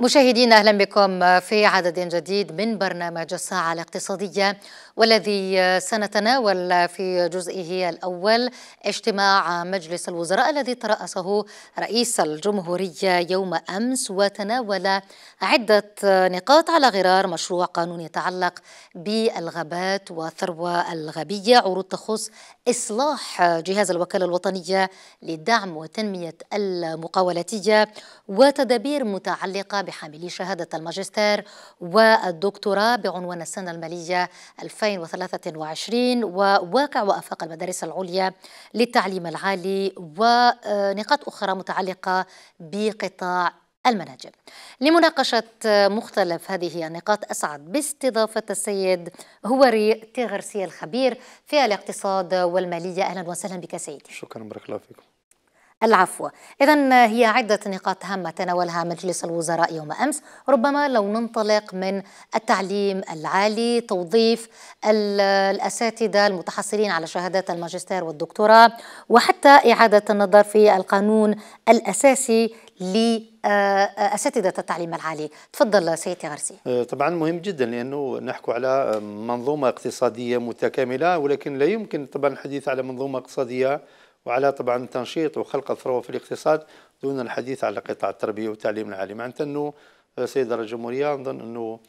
مشاهدينا اهلا بكم في عدد جديد من برنامج الساعه الاقتصاديه والذي سنتناول في جزئه الاول اجتماع مجلس الوزراء الذي ترأسه رئيس الجمهوريه يوم امس وتناول عده نقاط على غرار مشروع قانون يتعلق بالغابات والثروه الغبيه عروض تخص إصلاح جهاز الوكالة الوطنية لدعم وتنمية المقاولاتية وتدابير متعلقة بحاملي شهادة الماجستير والدكتوراه بعنوان السنة المالية 2023 وواقع وأفاق المدارس العليا للتعليم العالي ونقاط أخرى متعلقة بقطاع المناجم لمناقشة مختلف هذه النقاط أسعد باستضافة السيد هوري تيغرسي الخبير في الاقتصاد والمالية أهلا وسهلا بك سيدي شكرا بارك الله فيكم العفو إذا هي عدة نقاط هامة تناولها مجلس الوزراء يوم أمس ربما لو ننطلق من التعليم العالي توظيف الأساتذة المتحصلين على شهادات الماجستير والدكتوراه وحتى إعادة النظر في القانون الأساسي لأساتذة آه، آه، التعليم العالي تفضل سيدي غرسي آه، طبعا مهم جدا لأنه نحكو على منظومة اقتصادية متكاملة ولكن لا يمكن طبعا الحديث على منظومة اقتصادية وعلى طبعا تنشيط وخلق الثروة في الاقتصاد دون الحديث على قطاع التربية والتعليم العالي معناتها أنه سيد الجمهورية نظن أنه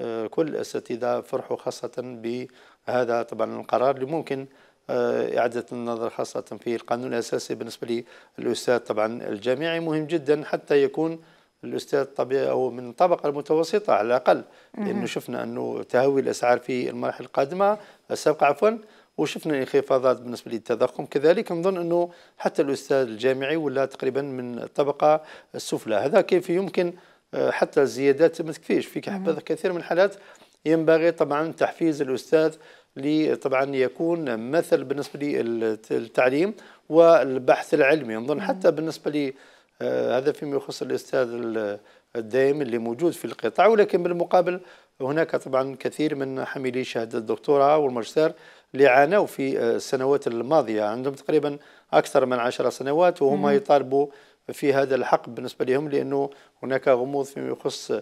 آه، كل الأساتذة فرحوا خاصة بهذا طبعا القرار اللي ممكن آه، إعادة النظر خاصة في القانون الأساسي بالنسبة للأستاذ طبعا الجامعي مهم جدا حتى يكون الاستاذ طبيعي او من الطبقه المتوسطه على الاقل لانه شفنا انه تهوي الاسعار في المراحل القادمه السابقه عفوا وشفنا انخفاضات بالنسبه للتضخم كذلك نظن انه حتى الاستاذ الجامعي ولا تقريبا من الطبقه السفلى هذا كيف يمكن آه، حتى الزيادات ما تكفيش في كثير من الحالات ينبغي طبعا تحفيز الاستاذ طبعا يكون مثل بالنسبه للتعليم والبحث العلمي نظن حتى بالنسبه لي آه، هذا فيما يخص الاستاذ الدائم اللي موجود في القطاع ولكن بالمقابل هناك طبعا كثير من حاملي شهاده الدكتوراه والماجستير اللي عانوا في آه، السنوات الماضية عندهم تقريبا أكثر من عشر سنوات وهم يطالبوا في هذا الحق بالنسبة لهم لأنه هناك غموض فيما يخص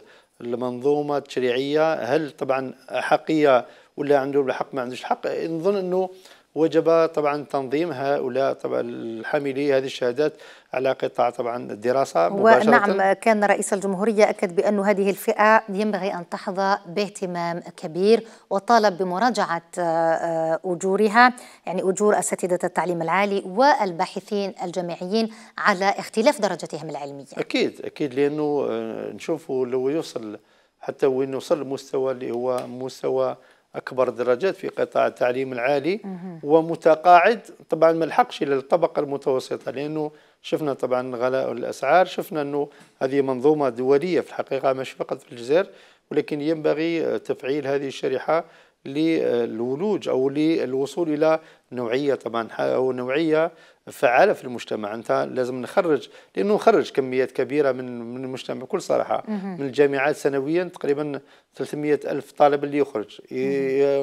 المنظومة التشريعية هل طبعا حقية ولا عندهم الحق ما عندوش الحق نظن أنه وجب طبعا تنظيم هؤلاء طبعا الحاملي هذه الشهادات على قطاع طبعا الدراسه مباشره ونعم كان رئيس الجمهوريه اكد بان هذه الفئه ينبغي ان تحظى باهتمام كبير وطالب بمراجعه آه، آه، اجورها يعني اجور اساتذه التعليم العالي والباحثين الجامعيين على اختلاف درجتهم العلميه. اكيد اكيد لانه آه، نشوفوا لو يوصل حتى وين يوصل المستوى اللي هو مستوى اكبر الدرجات في قطاع التعليم العالي ومتقاعد طبعا ما لحقش الى الطبقه المتوسطه لانه شفنا طبعا غلاء الاسعار شفنا انه هذه منظومه دوليه في الحقيقه مش فقط في الجزائر ولكن ينبغي تفعيل هذه الشريحه للولوج او للوصول الى نوعيه طبعا او نوعيه فعالة في المجتمع أنت لازم نخرج لأنه نخرج كميات كبيرة من من المجتمع بكل صراحة من الجامعات سنويا تقريبا 300 ألف طالب اللي يخرج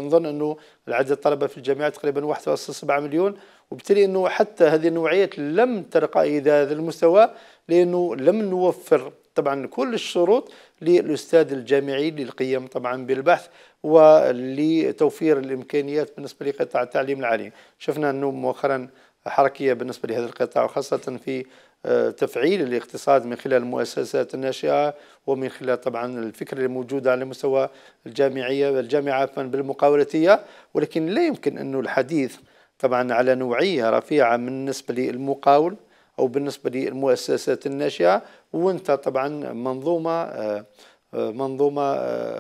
نظن أنه العدد الطلبة في الجامعات تقريبا 1.7 مليون وبالتالي أنه حتى هذه النوعيات لم ترقى إلى هذا المستوى لأنه لم نوفر طبعا كل الشروط للاستاذ الجامعي للقيام طبعا بالبحث ولتوفير الامكانيات بالنسبه لقطاع التعليم العالي شفنا انه مؤخرا حركية بالنسبة لهذا القطاع وخاصة في آه، تفعيل الاقتصاد من خلال المؤسسات الناشئة ومن خلال طبعا الفكرة الموجودة على مستوى الجامعية والجامعة عفوا بالمقاولتية ولكن لا يمكن أنه الحديث طبعا على نوعية رفيعة من بالنسبة للمقاول أو بالنسبة للمؤسسات الناشئة وأنت طبعا منظومة آه، آه، منظومة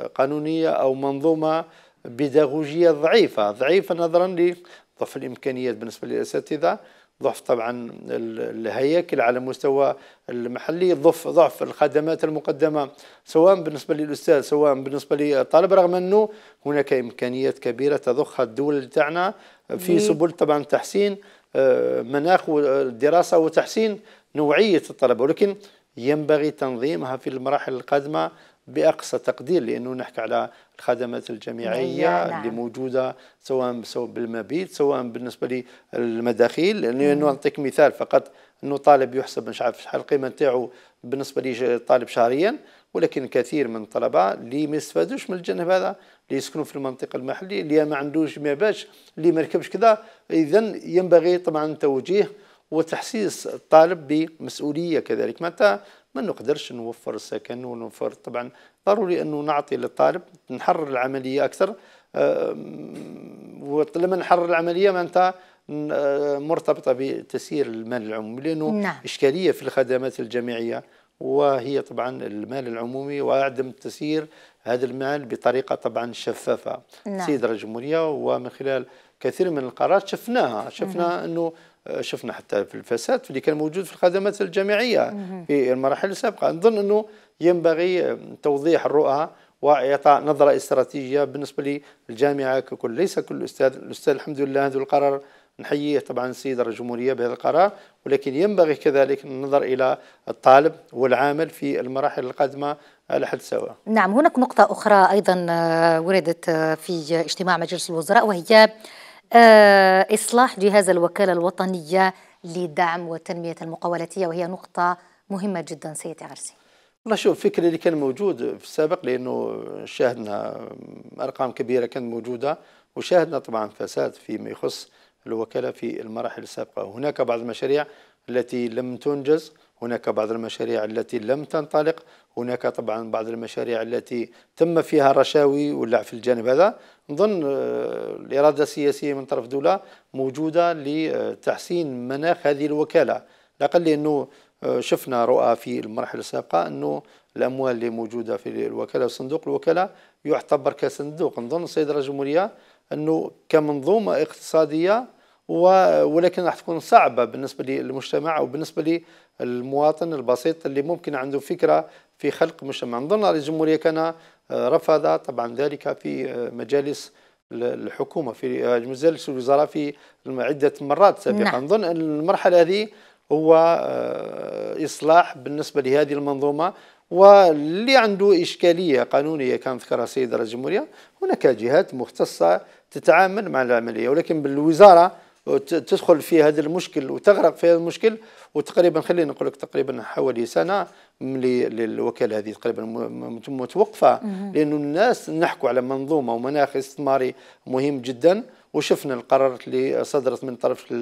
قانونية أو منظومة بيداغوجية ضعيفة ضعيفة نظرا ضعف الامكانيات بالنسبه للاساتذه ضعف طبعا الهياكل على مستوى المحلي ضعف ضعف الخدمات المقدمه سواء بالنسبه للاستاذ سواء بالنسبه للطالب رغم انه هناك امكانيات كبيره تضخها الدول تاعنا في سبل طبعا تحسين آه، مناخ الدراسه وتحسين نوعيه الطلبه ولكن ينبغي تنظيمها في المراحل القادمه باقصى تقدير لانه نحكي على الخدمات الجامعيه اللي نعم. موجوده سواء بالمبيت سواء بالنسبه للمداخيل لانه نعطيك مثال فقط انه طالب يحسب مش عارف شحال القيمه نتاعو بالنسبه للطالب شهريا ولكن كثير من الطلبه اللي ما يستفادوش من الجانب هذا اللي يسكنوا في المنطقه المحليه اللي ما عندوش ما باش اللي ما ركبش كذا اذا ينبغي طبعا توجيه وتحسيس الطالب بمسؤوليه كذلك معناتها ما نقدرش نوفر السكن ونوفر طبعا ضروري انه نعطي للطالب نحرر العمليه اكثر ولما نحرر العمليه معناتها أه، مرتبطه بتسيير المال العمومي لانه نعم. اشكاليه في الخدمات الجامعيه وهي طبعا المال العمومي وعدم تسيير هذا المال بطريقه طبعا شفافه نعم. سيد الجمهوريه ومن خلال كثير من القرارات شفناها شفنا انه آه، شفنا حتى في الفساد اللي كان موجود في الخدمات الجامعيه في المراحل السابقه نظن انه ينبغي آه، توضيح الرؤى واعطاء نظره استراتيجيه بالنسبه للجامعه ككل ليس كل استاذ الاستاذ الحمد لله هذا القرار نحييه طبعا السيد الجمهوريه بهذا القرار ولكن ينبغي كذلك النظر الى الطالب والعامل في المراحل القادمه على حد سواء. نعم هناك نقطه اخرى ايضا آه، وردت في اجتماع مجلس الوزراء وهي آه، إصلاح جهاز الوكالة الوطنية لدعم وتنمية المقاولاتية وهي نقطة مهمة جدا سيدي عرسي والله شوف الفكر اللي كان موجود في السابق لأنه شاهدنا أرقام كبيرة كانت موجودة وشاهدنا طبعا فساد فيما يخص الوكالة في المراحل السابقة هناك بعض المشاريع التي لم تنجز هناك بعض المشاريع التي لم تنطلق هناك طبعا بعض المشاريع التي تم فيها رشاوي ولا في الجانب هذا نظن آه، الإرادة السياسية من طرف دولة موجودة لتحسين مناخ هذه الوكالة الأقل أنه آه، شفنا رؤى في المرحلة السابقة أنه الأموال اللي موجودة في الوكالة وصندوق الوكالة يعتبر كصندوق نظن السيد الجمهورية أنه كمنظومة اقتصادية ولكن راح تكون صعبة بالنسبة للمجتمع وبالنسبة للمواطن البسيط اللي ممكن عنده فكرة في خلق مجتمع نظرنا الجمهورية كان آه، رفض طبعا ذلك في آه، مجالس الحكومة في آه، مجالس الوزراء في عدة مرات سابقة نعم. نظن أن المرحلة هذه هو إصلاح بالنسبة لهذه المنظومة واللي عنده إشكالية قانونية كان ذكرها السيد رئيس الجمهورية هناك جهات مختصة تتعامل مع العملية ولكن بالوزارة تدخل في هذا المشكل وتغرق في هذا المشكل وتقريبا خلينا نقول لك تقريبا حوالي سنه ملي الوكاله هذه تقريبا متوقفه لانه الناس نحكوا على منظومه ومناخ استثماري مهم جدا وشفنا القرارات اللي صدرت من طرف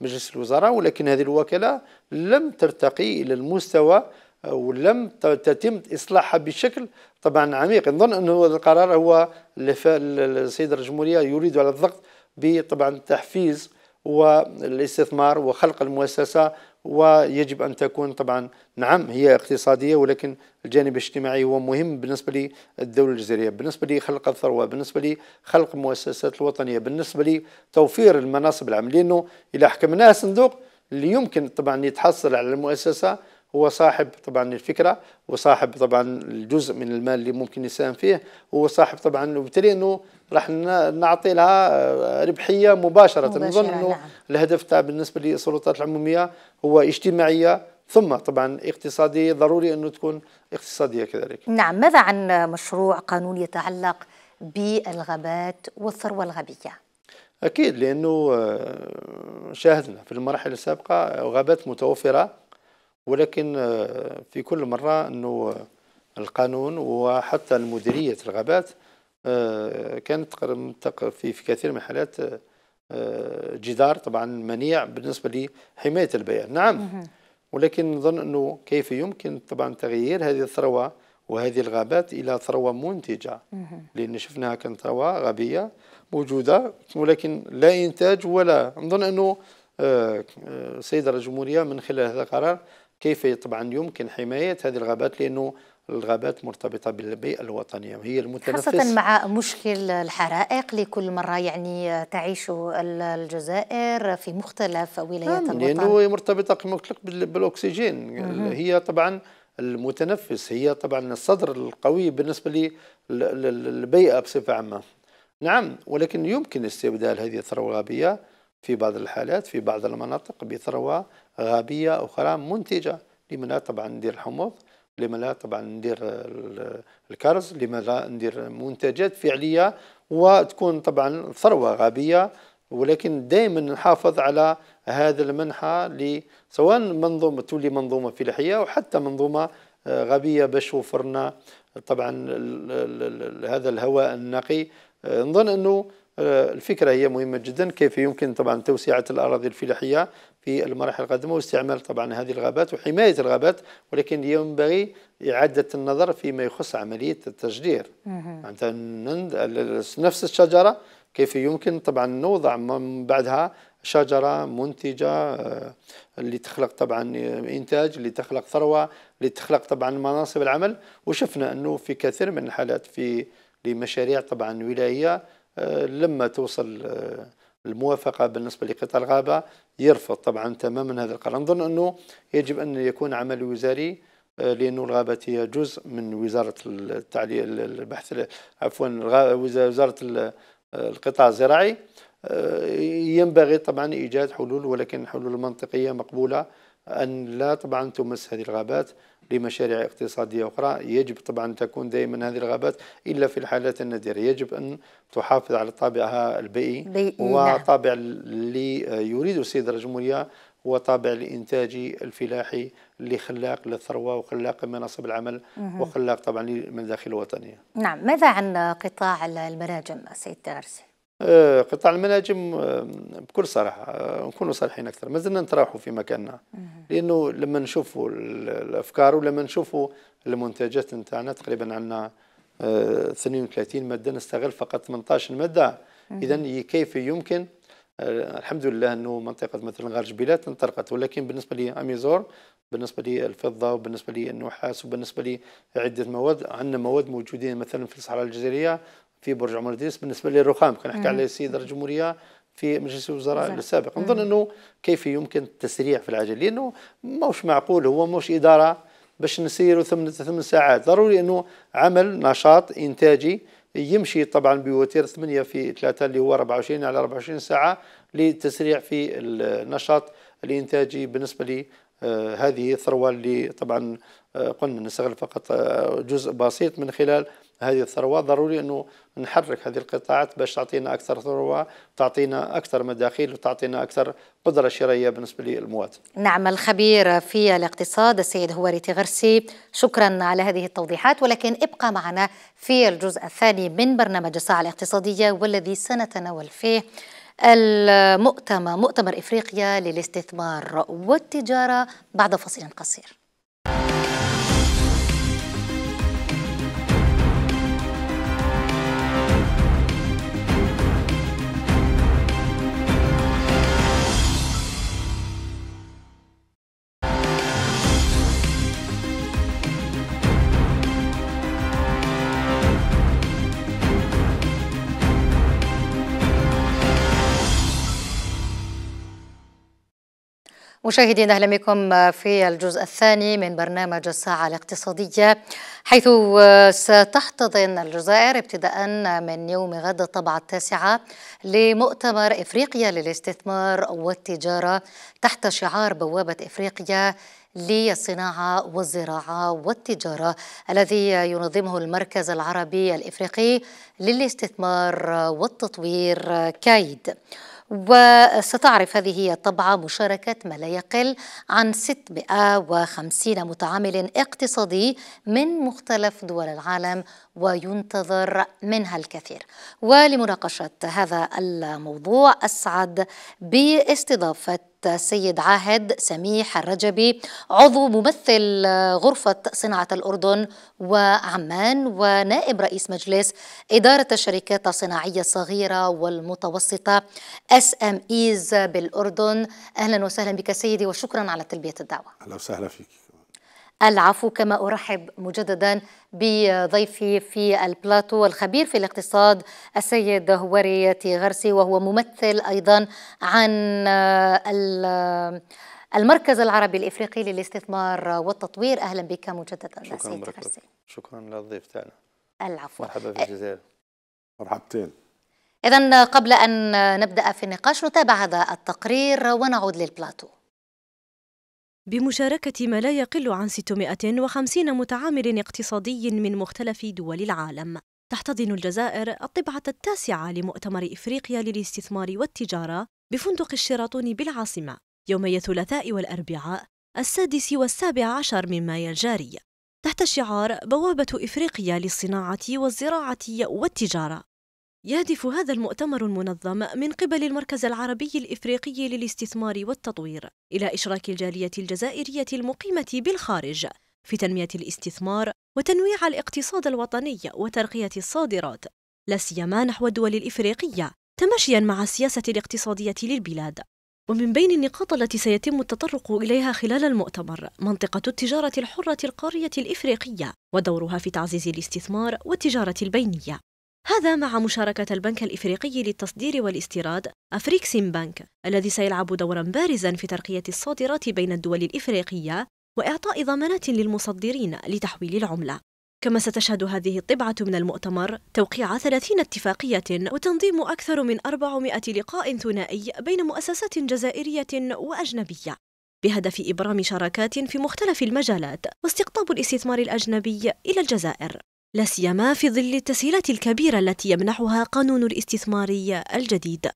مجلس الوزراء ولكن هذه الوكاله لم ترتقي الى المستوى آه، ولم تتم اصلاحها بشكل طبعا عميق نظن انه هذا القرار هو السيد الجمهوريه يريد على الضغط بطبعا تحفيز والاستثمار وخلق المؤسسة ويجب أن تكون طبعا نعم هي اقتصادية ولكن الجانب الاجتماعي هو مهم بالنسبة للدولة الجزائرية بالنسبة لخلق الثروة بالنسبة لخلق المؤسسات الوطنية بالنسبة لتوفير المناصب العمل لأنه إذا حكمناها صندوق اللي يمكن طبعا يتحصل على المؤسسة هو صاحب طبعا الفكره وصاحب طبعا الجزء من المال اللي ممكن يساهم فيه هو صاحب طبعا وبالتالي انه راح نعطي لها آه، ربحيه مباشره, مباشرة نظن انه نعم. الهدف تاع بالنسبه للسلطات العموميه هو اجتماعيه ثم طبعا اقتصاديه ضروري انه تكون اقتصاديه كذلك. نعم ماذا عن مشروع قانون يتعلق بالغابات والثروه الغبيه؟ اكيد لانه آه، شاهدنا في المراحل السابقه غابات متوفره ولكن آه، في كل مرة أنه آه، القانون وحتى المديرية الغابات آه، كانت في كثير من الحالات جدار طبعا منيع بالنسبة لحماية البيئة نعم ولكن نظن أنه كيف يمكن طبعا تغيير هذه الثروة وهذه الغابات إلى ثروة منتجة لأن شفناها كانت ثروة غبية موجودة ولكن لا إنتاج ولا نظن أنه السيدة الجمهورية من خلال هذا القرار كيف طبعا يمكن حماية هذه الغابات لأنه الغابات مرتبطة بالبيئة الوطنية هي المتنفس خاصة مع مشكل الحرائق لكل مرة يعني تعيش الجزائر في مختلف ولايات نعم، الوطن لأنه هي مرتبطة كما قلت لك بالأكسجين هي طبعا المتنفس هي طبعا الصدر القوي بالنسبة للبيئة بصفة عامة نعم ولكن يمكن استبدال هذه الثروة الغابية في بعض الحالات في بعض المناطق بثروة غابية أخرى منتجة لا طبعا ندير لما لا طبعا ندير الكرز لا ندير منتجات فعلية وتكون طبعا ثروة غابية ولكن دائما نحافظ على هذا اللي سواء منظومة تولي منظومة فلاحية وحتى منظومة آه، غبيه باش وفرنا طبعا هذا الهواء النقي آه، نظن انه آه، الفكرة هي مهمة جدا كيف يمكن طبعا توسعة الأراضي الفلاحية في المراحل القادمة واستعمال طبعا هذه الغابات وحماية الغابات ولكن ينبغي إعادة النظر فيما يخص عملية التشجير نفس الشجرة كيف يمكن طبعا نوضع من بعدها شجرة منتجة آه، اللي تخلق طبعا إنتاج اللي تخلق ثروة اللي تخلق طبعا مناصب العمل وشفنا أنه في كثير من الحالات في لمشاريع طبعا ولائية آه، لما توصل آه، الموافقه بالنسبه لقطاع الغابه يرفض طبعا تماما هذا القرار نظن انه يجب ان يكون عمل وزاري آه، لانه الغابات هي جزء من وزاره التعليم البحث عفوا وزاره القطاع الزراعي ينبغي طبعا ايجاد حلول ولكن حلول منطقيه مقبوله ان لا طبعا تمس هذه الغابات لمشاريع اقتصادية أخرى يجب طبعا أن تكون دائما هذه الغابات إلا في الحالات النادرة يجب أن تحافظ على طابعها البيئي نعم. وطابع اللي يريد السيد الجمهورية هو طابع الإنتاجي الفلاحي اللي خلاق للثروة وخلاق مناصب العمل وخلاق طبعا للمداخل الوطنية نعم ماذا عن قطاع المراجم سيد درسي؟ آه، قطاع المناجم آه، بكل صراحه آه، نكونوا صالحين اكثر مازلنا نتراوحوا في مكاننا لانه لما نشوفوا الافكار ولما نشوفوا المنتجات نتاعنا تقريبا عندنا 32 ماده نستغل فقط 18 ماده اذا كيف يمكن الحمد لله انه منطقه مثلا غرج بيلات انطرقت ولكن بالنسبه لاميزور بالنسبه للفضه وبالنسبه للنحاس وبالنسبه لعده مواد عندنا مواد موجودين مثلا في الصحراء الجزيريه في برج عمر إدريس بالنسبة للرخام كان نحكي على السيد رئيس الجمهورية في مجلس الوزراء السابق نظن أنه كيف يمكن التسريع في العجل لأنه موش معقول هو موش إدارة باش نسيروا ثمن ثمان ساعات ضروري أنه عمل نشاط إنتاجي يمشي طبعا بوتيره 8 في 3 اللي هو 24 على 24 ساعه للتسريع في النشاط الانتاجي بالنسبه لي آه، هذه الثروه اللي طبعا آه، قلنا نستغل فقط آه، جزء بسيط من خلال هذه الثروة ضروري أنه نحرك هذه القطاعات باش تعطينا أكثر ثروة تعطينا أكثر مداخيل وتعطينا أكثر قدرة شرائية بالنسبة للمواطن نعم الخبير في الاقتصاد السيد هواري تغرسي شكرا على هذه التوضيحات ولكن ابقى معنا في الجزء الثاني من برنامج الساعة الاقتصادية والذي سنتناول فيه المؤتمر مؤتمر إفريقيا للاستثمار والتجارة بعد فصل قصير مشاهدينا اهلا بكم في الجزء الثاني من برنامج الساعه الاقتصاديه حيث ستحتضن الجزائر ابتداء من يوم غد الطبعه التاسعه لمؤتمر افريقيا للاستثمار والتجاره تحت شعار بوابه افريقيا للصناعة والزراعة والتجارة الذي ينظمه المركز العربي الإفريقي للاستثمار والتطوير كايد وستعرف هذه الطبعة مشاركة ما لا يقل عن 650 متعامل اقتصادي من مختلف دول العالم وينتظر منها الكثير ولمناقشة هذا الموضوع أسعد باستضافة السيد عاهد سميح الرجبي عضو ممثل غرفة صناعة الأردن وعمان ونائب رئيس مجلس إدارة الشركات الصناعية الصغيرة والمتوسطة اس ام ايز بالأردن أهلا وسهلا بك سيدي وشكرا على تلبية الدعوة أهلا وسهلا فيك العفو كما أرحب مجددا بضيفي في البلاتو الخبير في الاقتصاد السيد هوري غرسي وهو ممثل أيضا عن آه، آه، المركز العربي الإفريقي للاستثمار والتطوير أهلا بك مجددا شكرا سيد شكرا للضيف تاعنا العفو مرحبا في الجزائر مرحبتين إذا قبل أن نبدأ في النقاش نتابع هذا التقرير ونعود للبلاتو بمشاركة ما لا يقل عن 650 متعامل اقتصادي من مختلف دول العالم تحتضن الجزائر الطبعة التاسعة لمؤتمر إفريقيا للاستثمار والتجارة بفندق الشيراتون بالعاصمة يومي الثلاثاء والأربعاء السادس والسابع عشر من مايو الجاري تحت شعار بوابة إفريقيا للصناعة والزراعة والتجارة يهدف هذا المؤتمر المنظم من قبل المركز العربي الإفريقي للاستثمار والتطوير إلى إشراك الجالية الجزائرية المقيمة بالخارج في تنمية الاستثمار وتنويع الاقتصاد الوطني وترقية الصادرات لا سيما نحو الدول الإفريقية تماشيا مع السياسة الاقتصادية للبلاد ومن بين النقاط التي سيتم التطرق إليها خلال المؤتمر منطقة التجارة الحرة القارية الإفريقية ودورها في تعزيز الاستثمار والتجارة البينية هذا مع مشاركة البنك الإفريقي للتصدير والاستيراد أفريكسيم بنك الذي سيلعب دورا بارزا في ترقية الصادرات بين الدول الإفريقية وإعطاء ضمانات للمصدرين لتحويل العملة كما ستشهد هذه الطبعة من المؤتمر توقيع 30 اتفاقية وتنظيم أكثر من 400 لقاء ثنائي بين مؤسسات جزائرية وأجنبية بهدف إبرام شراكات في مختلف المجالات واستقطاب الاستثمار الأجنبي إلى الجزائر لا سيما في ظل التسهيلات الكبيرة التي يمنحها قانون الاستثماري الجديد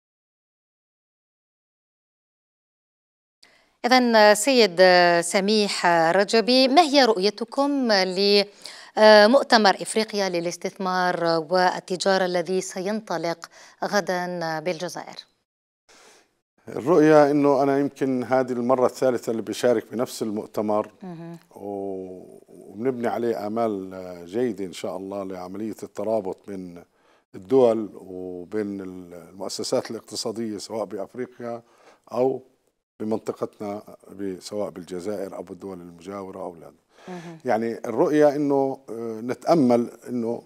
إذا سيد سميح رجبي ما هي رؤيتكم لمؤتمر إفريقيا للاستثمار والتجارة الذي سينطلق غدا بالجزائر؟ الرؤية أنه أنا يمكن هذه المرة الثالثة اللي بشارك بنفس المؤتمر وبنبني عليه آمال جيدة إن شاء الله لعملية الترابط بين الدول وبين المؤسسات الاقتصادية سواء بأفريقيا أو بمنطقتنا سواء بالجزائر أو بالدول المجاورة أو لا يعني الرؤية أنه آه، نتأمل أنه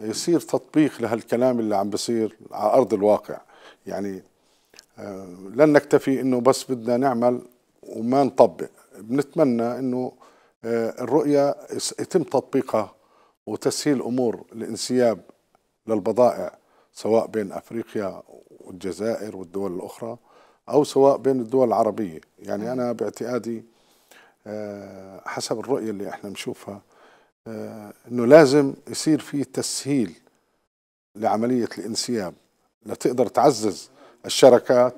يصير تطبيق لهالكلام اللي عم بصير على أرض الواقع يعني آه، لن نكتفي انه بس بدنا نعمل وما نطبق بنتمنى انه آه، الرؤيه يتم تطبيقها وتسهيل امور الانسياب للبضائع سواء بين افريقيا والجزائر والدول الاخرى او سواء بين الدول العربيه يعني انا باعتقادي آه، حسب الرؤيه اللي احنا بنشوفها انه لازم يصير في تسهيل لعمليه الانسياب لتقدر تعزز الشركات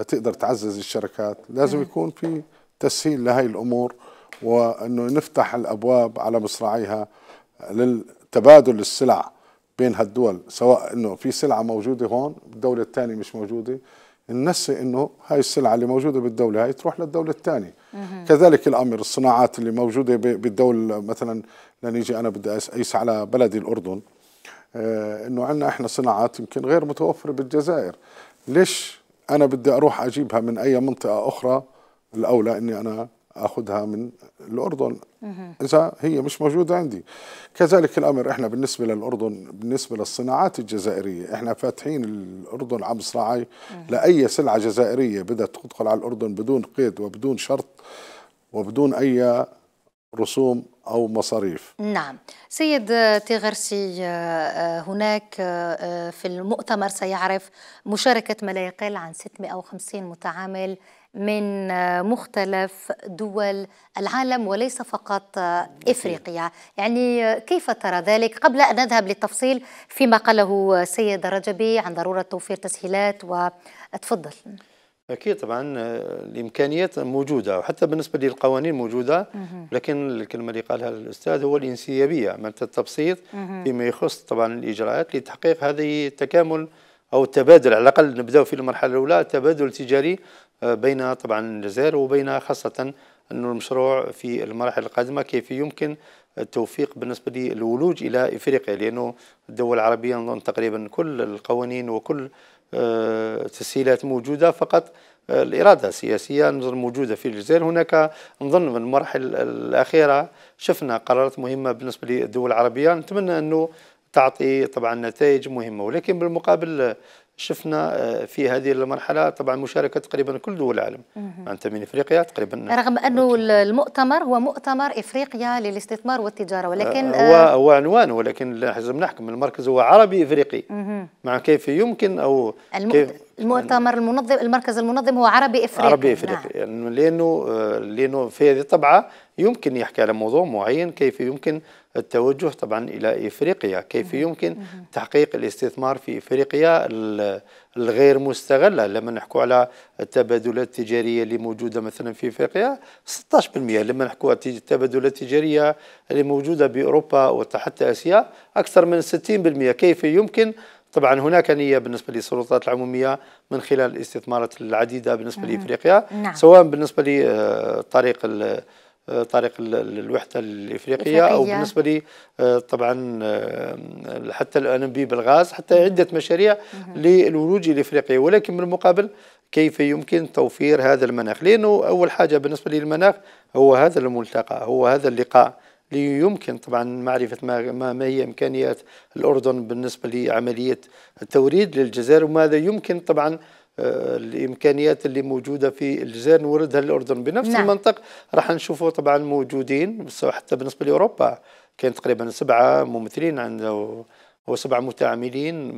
لتقدر تعزز الشركات لازم يكون في تسهيل لهي الامور وانه نفتح الابواب على مصراعيها للتبادل السلع بين هالدول سواء انه في سلعه موجوده هون بالدوله الثانيه مش موجوده ننسي انه هاي السلعه اللي موجوده بالدوله هاي تروح للدوله الثانيه كذلك الامر الصناعات اللي موجوده بالدوله مثلا لنيجي انا بدي اقيس على بلدي الاردن آه، انه عندنا احنا صناعات يمكن غير متوفره بالجزائر ليش انا بدي اروح اجيبها من اي منطقه اخرى الاولى اني انا اخذها من الاردن اذا هي مش موجوده عندي كذلك الامر احنا بالنسبه للاردن بالنسبه للصناعات الجزائريه احنا فاتحين الاردن عم صراعي لاي سلعه جزائريه بدها تدخل على الاردن بدون قيد وبدون شرط وبدون اي رسوم أو مصاريف نعم سيد تيغرسي آه، آه، هناك آه، في المؤتمر سيعرف مشاركة ما لا يقل عن 650 متعامل من مختلف دول العالم وليس فقط افريقيا، يعني كيف ترى ذلك؟ قبل ان نذهب للتفصيل فيما قاله سيد رجبي عن ضروره توفير تسهيلات وتفضل. اكيد طبعا الامكانيات موجوده وحتى بالنسبه للقوانين موجوده لكن الكلمه اللي قالها الاستاذ هو الانسيابيه معناتها التبسيط فيما يخص طبعا الاجراءات لتحقيق هذه التكامل او التبادل على الاقل نبداو في المرحله الاولى التبادل التجاري آه، بين طبعا الجزائر وبين خاصه انه المشروع في المراحل القادمه كيف يمكن التوفيق بالنسبه للولوج الى افريقيا لانه الدول العربيه نظن تقريبا كل القوانين وكل تسهيلات موجودة فقط الإرادة السياسية نظر موجودة في الجزائر هناك نظن من المراحل الأخيرة شفنا قرارات مهمة بالنسبة للدول العربية نتمنى أنه تعطي طبعا نتائج مهمة ولكن بالمقابل شفنا آه، في هذه المرحله طبعا مشاركه تقريبا كل دول العالم انت من افريقيا تقريبا رغم انه المؤتمر هو مؤتمر افريقيا للاستثمار والتجاره ولكن آه، هو هو عنوان ولكن لازم نحكم المركز هو عربي افريقي مع كيف يمكن او كيف المؤتمر المنظم المركز المنظم هو عربي افريقي عربي افريقي نعم. يعني لانه آه، لانه في هذه الطبعه يمكن يحكي على موضوع معين كيف يمكن التوجه طبعا إلى إفريقيا كيف يمكن تحقيق الاستثمار في إفريقيا الغير مستغلة لما نحكو على التبادلات التجارية اللي موجودة مثلا في إفريقيا 16% لما نحكو على التبادلات التجارية اللي موجودة بأوروبا وحتى آسيا أكثر من 60% كيف يمكن طبعا هناك نية بالنسبة للسلطات العمومية من خلال الاستثمارات العديدة بالنسبة لإفريقيا نعم. سواء بالنسبة لطريق طريق الوحده الافريقيه او بالنسبه لي آه، طبعا آه، حتى الانبي بالغاز حتى عده مشاريع للولوج الافريقيه ولكن بالمقابل كيف يمكن توفير هذا المناخ لانه اول حاجه بالنسبه للمناخ هو هذا الملتقى هو هذا اللقاء ليمكن طبعا معرفة ما, ما هي إمكانيات الأردن بالنسبة لعملية التوريد للجزائر وماذا يمكن طبعا آه، الامكانيات اللي موجوده في الجزائر نوردها للاردن بنفس نعم. المنطق راح نشوفوا طبعا موجودين حتى بالنسبه لاوروبا كان تقريبا سبعه ممثلين عنده وسبع متعاملين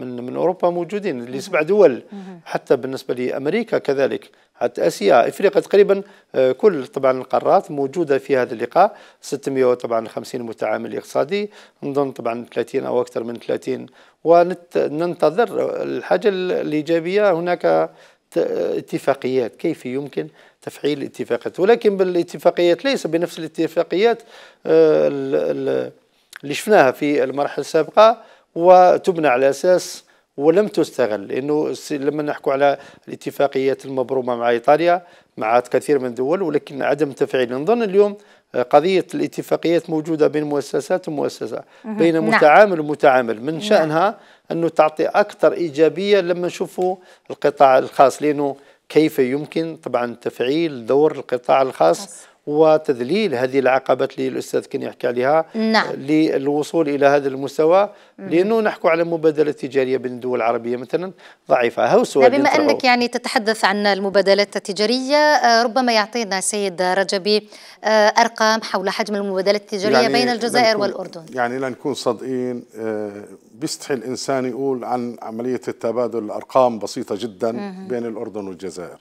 من من اوروبا موجودين لسبع دول حتى بالنسبه لامريكا كذلك حتى اسيا افريقيا تقريبا آه، كل طبعا القارات موجوده في هذا اللقاء 600 طبعا 50 متعامل اقتصادي نظن طبعا 30 او اكثر من 30 وننتظر الحاجة الإيجابية هناك اتفاقيات كيف يمكن تفعيل الاتفاقات ولكن بالاتفاقيات ليس بنفس الاتفاقيات آه، اللي شفناها في المرحلة السابقة وتبنى على أساس ولم تستغل لانه لما نحكو على الاتفاقيات المبرومه مع ايطاليا مع كثير من الدول ولكن عدم تفعيل نظن اليوم قضية الاتفاقيات موجودة بين مؤسسات ومؤسسة بين نعم. متعامل ومتعامل من نعم. شأنها أنه تعطي أكثر إيجابية لما نشوفوا القطاع الخاص لأنه كيف يمكن طبعا تفعيل دور القطاع الخاص وتذليل هذه العقبات اللي الاستاذ كان يحكي عليها نعم. للوصول الى هذا المستوى لانه نحكوا على مبادله تجاريه بين الدول العربيه مثلا ضعيفه هوس نعم، بما انك يعني تتحدث عن المبادلات التجاريه آه، ربما يعطينا سيد رجبي آه، ارقام حول حجم المبادلات التجاريه يعني بين الجزائر لنكون والاردن يعني لنكون صادقين آه، بيستحي الإنسان يقول عن عملية التبادل الأرقام بسيطة جدا بين الأردن والجزائر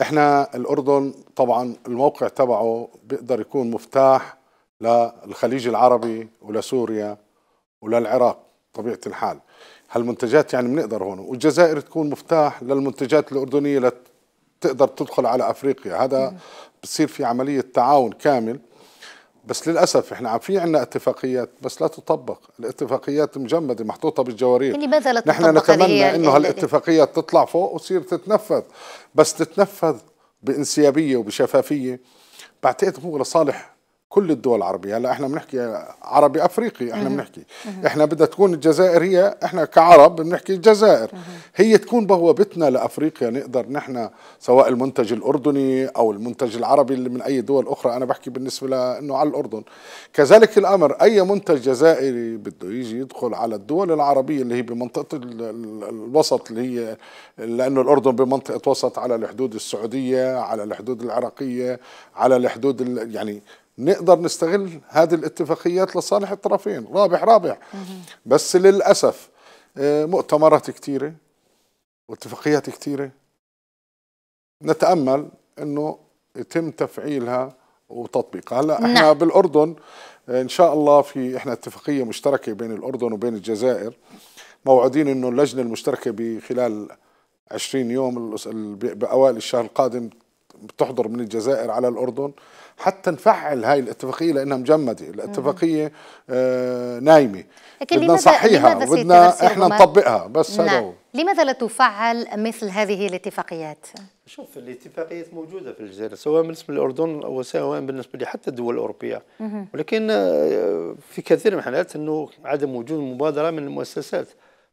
إحنا الأردن طبعا الموقع تبعه بيقدر يكون مفتاح للخليج العربي ولسوريا وللعراق طبيعة الحال هالمنتجات يعني بنقدر هون والجزائر تكون مفتاح للمنتجات الأردنية لتقدر تدخل على أفريقيا هذا بصير في عملية تعاون كامل بس للاسف احنا عم في عندنا اتفاقيات بس لا تطبق، الاتفاقيات مجمده محطوطه بالجوارير يعني لماذا لا نحن نتمنى انه هالاتفاقيات تطلع فوق وتصير تتنفذ، بس تتنفذ بانسيابيه وبشفافيه بعتقد هو لصالح كل الدول العربيه هلا احنا بنحكي عربي افريقي احنا بنحكي احنا بدها تكون الجزائر هي احنا كعرب بنحكي الجزائر هي تكون بوابتنا لافريقيا نقدر نحن سواء المنتج الاردني او المنتج العربي اللي من اي دول اخرى انا بحكي بالنسبه لانه على الاردن كذلك الامر اي منتج جزائري بده يجي يدخل على الدول العربيه اللي هي بمنطقه الوسط اللي هي لانه الاردن بمنطقه وسط على الحدود السعوديه على الحدود العراقيه على الحدود يعني نقدر نستغل هذه الاتفاقيات لصالح الطرفين رابح رابح بس للأسف آه، مؤتمرات كثيرة واتفاقيات كثيرة نتأمل أنه يتم تفعيلها وتطبيقها هلا نعم. احنا نعم. بالاردن آه، ان شاء الله في احنا اتفاقيه مشتركه بين الاردن وبين الجزائر موعدين انه اللجنه المشتركه بخلال 20 يوم باوائل الشهر القادم بتحضر من الجزائر على الأردن حتى نفعل هاي الاتفاقية لأنها مجمدة الاتفاقية آه نايمة بدنا نصحيها بدنا إحنا نطبقها بس نعم. هذا هو لماذا لا تفعل مثل هذه الاتفاقيات؟ شوف الاتفاقيات موجودة في الجزائر سواء بالنسبة للأردن وسواء بالنسبة لحتى الدول الأوروبية ولكن آه، في كثير من الحالات أنه عدم وجود مبادرة من المؤسسات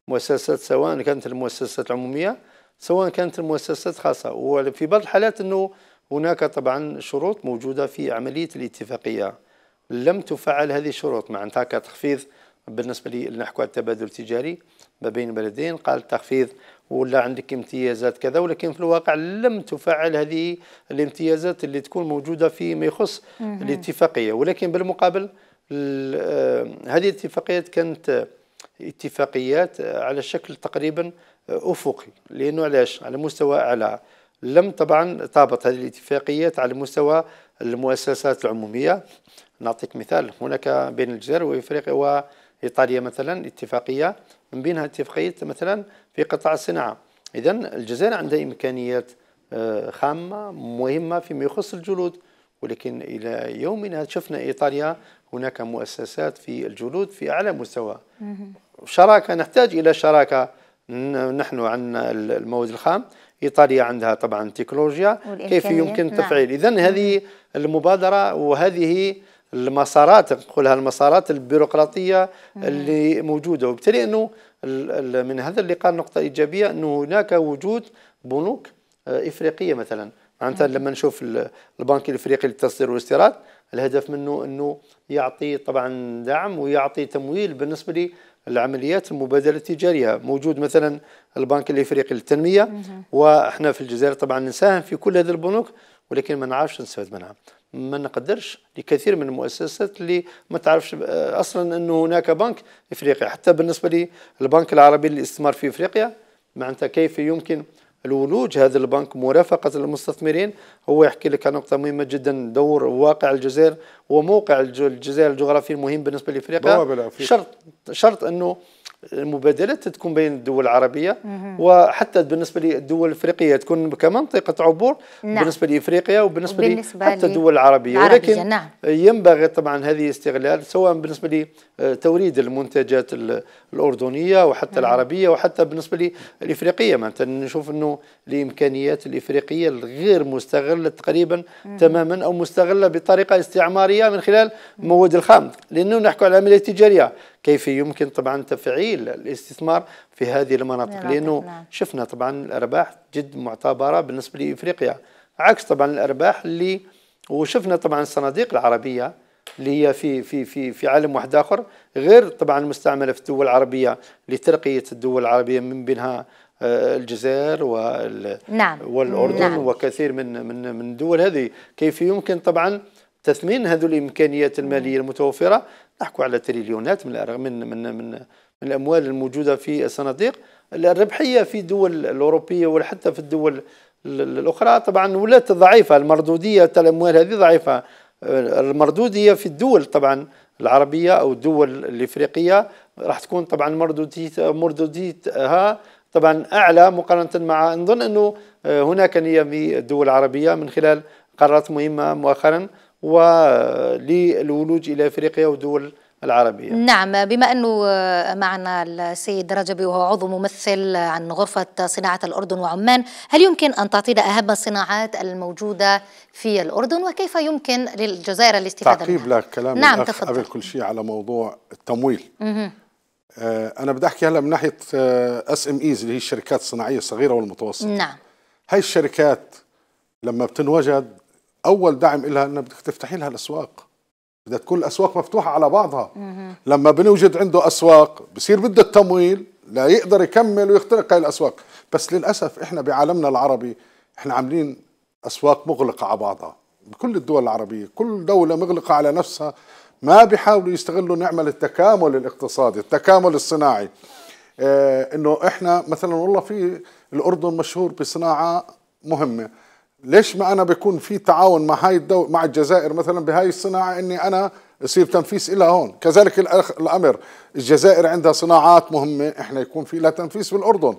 مؤسسات سواء كانت المؤسسات العمومية سواء كانت المؤسسات خاصة وفي بعض الحالات أنه هناك طبعا شروط موجودة في عملية الاتفاقية لم تفعل هذه الشروط معناتها كتخفيض بالنسبة لنحكوا على التبادل التجاري ما بين البلدين قال تخفيض ولا عندك امتيازات كذا ولكن في الواقع لم تفعل هذه الامتيازات اللي تكون موجودة فيما يخص الاتفاقية ولكن بالمقابل آه، هذه الاتفاقيات كانت اتفاقيات على شكل تقريبا افقي لانه علاش على مستوى اعلى لم طبعا طابت هذه الاتفاقيات على مستوى المؤسسات العموميه نعطيك مثال هناك بين الجزائر وافريقيا وايطاليا مثلا اتفاقيه من بينها اتفاقيه مثلا في قطاع الصناعه اذا الجزائر عندها امكانيات آه، خامه مهمه فيما يخص الجلود ولكن الى يومنا شفنا ايطاليا هناك مؤسسات في الجلود في اعلى مستوى شراكه نحتاج الى شراكه نحن عندنا المواد الخام ايطاليا عندها طبعا تكنولوجيا كيف يمكن نعم. تفعيل نعم. اذا هذه المبادره وهذه المسارات نقولها المسارات البيروقراطيه مم. اللي موجوده وبالتالي انه من هذا اللقاء نقطه ايجابيه انه هناك وجود بنوك آه، افريقيه مثلا معناتها لما نشوف البنك الافريقي للتصدير والاستيراد الهدف منه انه يعطي طبعا دعم ويعطي تمويل بالنسبه العمليات المبادله التجاريه موجود مثلا البنك الافريقي للتنميه واحنا في الجزائر طبعا نساهم في كل هذه البنوك ولكن ما نعرفش نستفاد منها ما نقدرش لكثير من المؤسسات اللي ما تعرفش آه، اصلا انه هناك بنك افريقي حتى بالنسبه للبنك العربي للاستثمار في افريقيا معناتها كيف يمكن الولوج هذا البنك مرافقة المستثمرين هو يحكي لك عن نقطة مهمة جدا دور واقع الجزائر وموقع الجزائر الجغرافي المهم بالنسبة لإفريقيا شرط شرط أنه المبادلات تكون بين الدول العربيه وحتى بالنسبه للدول الافريقيه تكون كمنطقه عبور نعم. بالنسبه لافريقيا وبالنسبه, بالنسبة حتى الدول العربيه ولكن نعم. ينبغي طبعا هذه استغلال سواء بالنسبه لتوريد آه، المنتجات الاردنيه وحتى مم. العربيه وحتى بالنسبه للافريقيه معناتها نشوف انه الامكانيات الافريقيه الغير مستغله تقريبا مم. تماما او مستغله بطريقه استعماريه من خلال المواد الخام لانه نحكي على عمليه تجاريه كيف يمكن طبعا تفعيل الاستثمار في هذه المناطق لانه نعم. شفنا طبعا الارباح جد معتبره بالنسبه لافريقيا عكس طبعا الارباح اللي وشفنا طبعا الصناديق العربيه اللي هي في في في في عالم واحد اخر غير طبعا المستعمله في الدول العربيه لترقيه الدول العربيه من بينها آه، الجزائر وال نعم. والاردن نعم. وكثير من من من الدول هذه كيف يمكن طبعا تثمين هذه الامكانيات الماليه المتوفره نحكوا على تريليونات من من من من, من الاموال الموجوده في الصناديق الربحيه في الدول الاوروبيه وحتى في الدول الاخرى طبعا ولات ضعيفه المردوديه تاع الاموال هذه ضعيفه آه، المردوديه في الدول طبعا العربيه او الدول الافريقيه راح تكون طبعا مردوديتها طبعا اعلى مقارنه مع نظن انه آه، هناك نيه في الدول العربيه من خلال قرارات مهمه مؤخرا وللولوج إلى أفريقيا ودول العربية نعم بما أنه آه، معنا السيد رجبي وهو عضو ممثل عن غرفة صناعة الأردن وعمان هل يمكن أن تعطينا أهم الصناعات الموجودة في الأردن وكيف يمكن للجزائر الاستفادة تعقيب منها؟ لكلام نعم الأخ قبل كل شيء على موضوع التمويل مه. آه، أنا بدي أحكي هلا من ناحية اس ام ايز اللي هي الشركات الصناعية الصغيرة والمتوسطة نعم هاي الشركات لما بتنوجد اول دعم لها انها بدك تفتحي لها الاسواق بدها تكون الاسواق مفتوحه على بعضها لما بنوجد عنده اسواق بصير بده التمويل لا يقدر يكمل ويخترق هاي الاسواق بس للاسف احنا بعالمنا العربي احنا عاملين اسواق مغلقه على بعضها بكل الدول العربيه كل دوله مغلقه على نفسها ما بيحاولوا يستغلوا نعمل التكامل الاقتصادي التكامل الصناعي إيه انه احنا مثلا والله في الاردن مشهور بصناعه مهمه ليش ما انا بكون في تعاون مع هاي الدول مع الجزائر مثلا بهاي الصناعه اني انا يصير تنفيس الى هون كذلك الامر الجزائر عندها صناعات مهمه احنا يكون في لها تنفيس بالاردن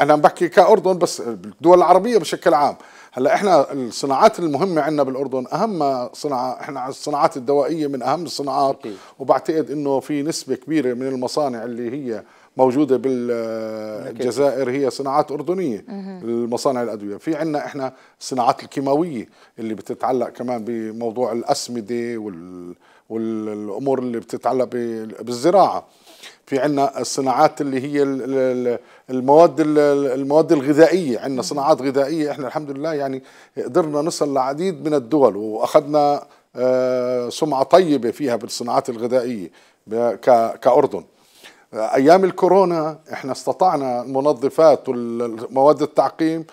انا بحكي كاردن بس الدول العربيه بشكل عام هلا احنا الصناعات المهمه عندنا بالاردن اهم صناعه احنا الصناعات الدوائيه من اهم الصناعات وبعتقد انه في نسبه كبيره من المصانع اللي هي موجوده بالجزائر هي صناعات اردنيه المصانع الادويه في عنا احنا صناعات الكيماويه اللي بتتعلق كمان بموضوع الاسمده وال والامور اللي بتتعلق بالزراعه في عنا الصناعات اللي هي المواد المواد الغذائيه عندنا صناعات غذائيه احنا الحمد لله يعني قدرنا نصل لعديد من الدول واخذنا آه، سمعه طيبه فيها بالصناعات الغذائيه كاردن ايام الكورونا احنا استطعنا المنظفات والمواد التعقيم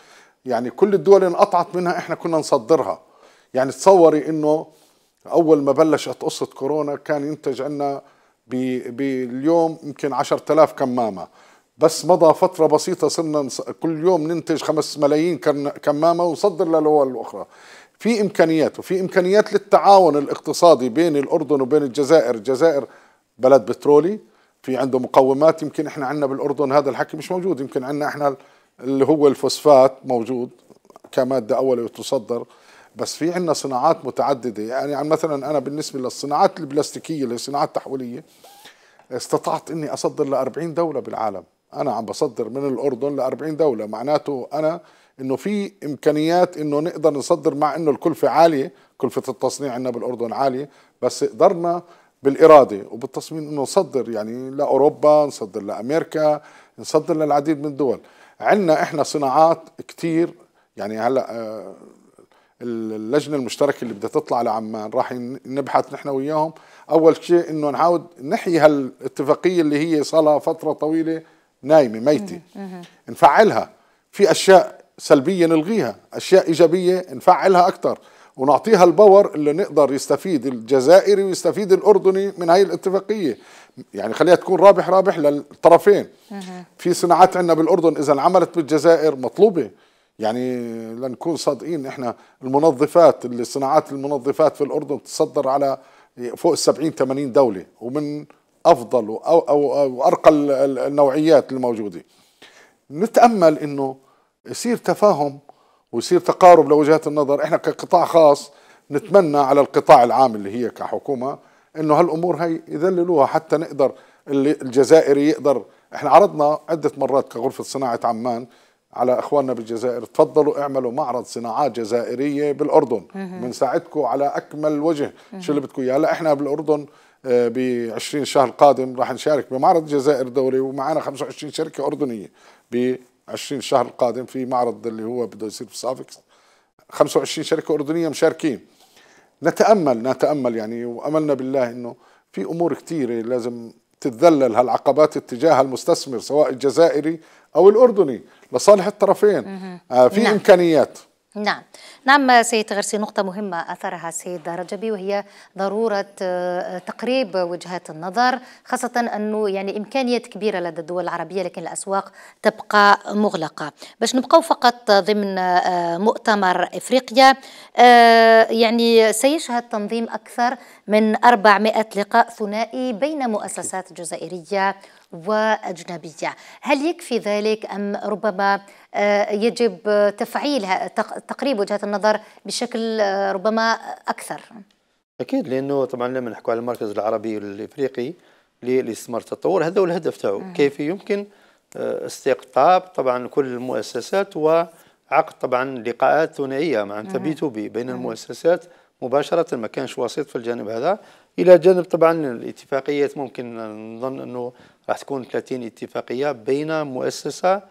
يعني كل الدول انقطعت منها احنا كنا نصدرها يعني تصوري انه اول ما بلشت قصه كورونا كان ينتج عندنا باليوم يمكن 10000 كمامه بس مضى فتره بسيطه صرنا كل يوم ننتج 5 ملايين كمامه ونصدر للدول الاخرى في امكانيات وفي امكانيات للتعاون الاقتصادي بين الاردن وبين الجزائر الجزائر بلد بترولي في عنده مقومات يمكن احنا عندنا بالاردن هذا الحكي مش موجود يمكن عندنا احنا اللي هو الفوسفات موجود كماده اوليه وتصدر بس في عندنا صناعات متعدده يعني, مثلا انا بالنسبه للصناعات البلاستيكيه اللي صناعات تحويليه استطعت اني اصدر ل 40 دوله بالعالم انا عم بصدر من الاردن ل 40 دوله معناته انا انه في امكانيات انه نقدر نصدر مع انه الكلفه عاليه كلفه التصنيع عندنا بالاردن عاليه بس قدرنا بالاراده وبالتصميم انه نصدر يعني لاوروبا، نصدر لامريكا، نصدر للعديد من الدول. عندنا احنا صناعات كثير يعني هلا آه، اللجنه المشتركه اللي بدها تطلع لعمان راح نبحث نحن وياهم اول شيء انه نعاود نحيي هالاتفاقيه اللي هي صار لها فتره طويله نايمه ميته نفعلها في اشياء سلبيه نلغيها اشياء ايجابيه نفعلها اكثر ونعطيها الباور اللي نقدر يستفيد الجزائري ويستفيد الاردني من هاي الاتفاقيه يعني خليها تكون رابح رابح للطرفين في صناعات عندنا بالاردن اذا انعملت بالجزائر مطلوبه يعني لنكون صادقين احنا المنظفات اللي صناعات المنظفات في الاردن بتصدر على فوق ال 70 80 دوله ومن افضل او او ارقى النوعيات الموجوده نتامل انه يصير تفاهم ويصير تقارب لوجهات النظر احنا كقطاع خاص نتمنى على القطاع العام اللي هي كحكومة انه هالامور هي يذللوها حتى نقدر اللي الجزائري يقدر احنا عرضنا عدة مرات كغرفة صناعة عمان على اخواننا بالجزائر تفضلوا اعملوا معرض صناعات جزائريه بالاردن بنساعدكم على اكمل وجه شو اللي بدكم اياه هلا احنا بالاردن آه، ب 20 الشهر القادم راح نشارك بمعرض الجزائر الدولي ومعنا 25 شركه اردنيه 20 الشهر القادم في معرض اللي هو بده يصير في سافكس 25 شركه اردنيه مشاركين نتامل نتامل يعني واملنا بالله انه في امور كثيره لازم تتذلل هالعقبات اتجاه المستثمر سواء الجزائري او الاردني لصالح الطرفين آه في نعم. امكانيات نعم نعم سيد غرسي نقطة مهمة أثرها سيد رجبي وهي ضرورة آه، تقريب وجهات النظر خاصة أنه يعني إمكانيات كبيرة لدى الدول العربية لكن الأسواق تبقى مغلقة باش نبقوا فقط ضمن آه، مؤتمر إفريقيا آه، يعني سيشهد تنظيم أكثر من 400 لقاء ثنائي بين مؤسسات جزائرية وأجنبية هل يكفي ذلك أم ربما آه، يجب تفعيل تقريب وجهة النظر بشكل آه، ربما أكثر أكيد لأنه طبعا لما نحكي على المركز العربي الإفريقي للاستثمار التطور هذا هو الهدف تاعو كيف يمكن آه، استقطاب طبعا كل المؤسسات وعقد طبعا لقاءات ثنائيه مع بي تو بي بين المؤسسات مباشره ما كانش وسيط في الجانب هذا الى جانب طبعا الاتفاقيات ممكن نظن انه راح تكون 30 اتفاقيه بين مؤسسه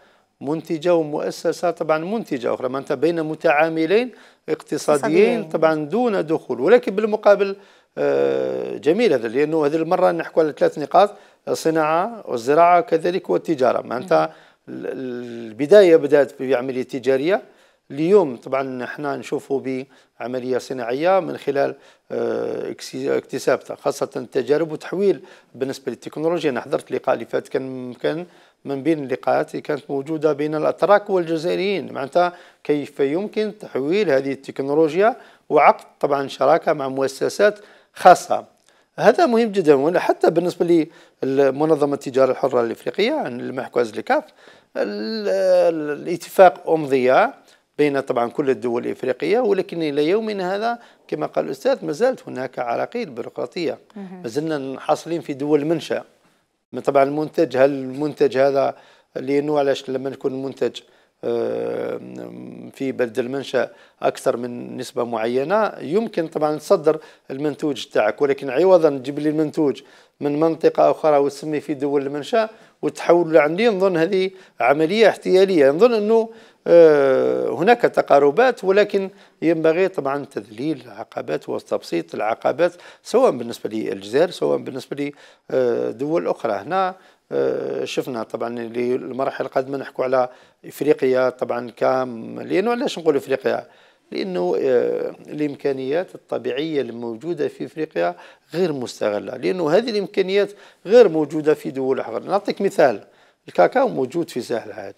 منتجه ومؤسسه طبعا منتجه اخرى معناتها بين متعاملين اقتصاديين طبعا دون دخول ولكن بالمقابل آه، جميل هذا لانه هذه المره نحكوا على ثلاث نقاط الصناعه والزراعه كذلك والتجاره معناتها البدايه بدات بعمليه تجاريه اليوم طبعا احنا نشوفوا بعمليه صناعيه من خلال آه، اكتساب خاصه التجارب وتحويل بالنسبه للتكنولوجيا انا حضرت لقاء اللي فات كان كان من بين اللقاءات اللي كانت موجوده بين الاتراك والجزائريين معناتها كيف يمكن تحويل هذه التكنولوجيا وعقد طبعا شراكه مع مؤسسات خاصه هذا مهم جدا ولا حتى بالنسبه لمنظمه التجاره الحره الافريقيه المحكوز لكاف الاتفاق امضيه بين طبعا كل الدول الإفريقية ولكن إلى يومنا هذا كما قال الأستاذ ما زالت هناك عراقيل بيروقراطية ما زلنا حاصلين في دول منشأ من طبعا المنتج هل المنتج هذا لأنه علاش لما يكون المنتج في بلد المنشأ أكثر من نسبة معينة يمكن طبعا تصدر المنتوج تاعك ولكن عوضا تجيب لي المنتوج من منطقة أخرى وتسمي في دول المنشأ وتحول عندي نظن هذه عملية احتيالية نظن أنه آه، هناك تقاربات ولكن ينبغي طبعا تذليل العقبات وتبسيط العقبات سواء بالنسبة للجزائر سواء بالنسبة لدول أخرى هنا آه، شفنا طبعا المراحل القادمة نحكوا على إفريقيا طبعا كام لأنه علاش نقول إفريقيا لانه آه، الامكانيات الطبيعيه الموجوده في افريقيا غير مستغله لانه هذه الامكانيات غير موجوده في دول اخرى نعطيك مثال الكاكاو موجود في ساحل العاج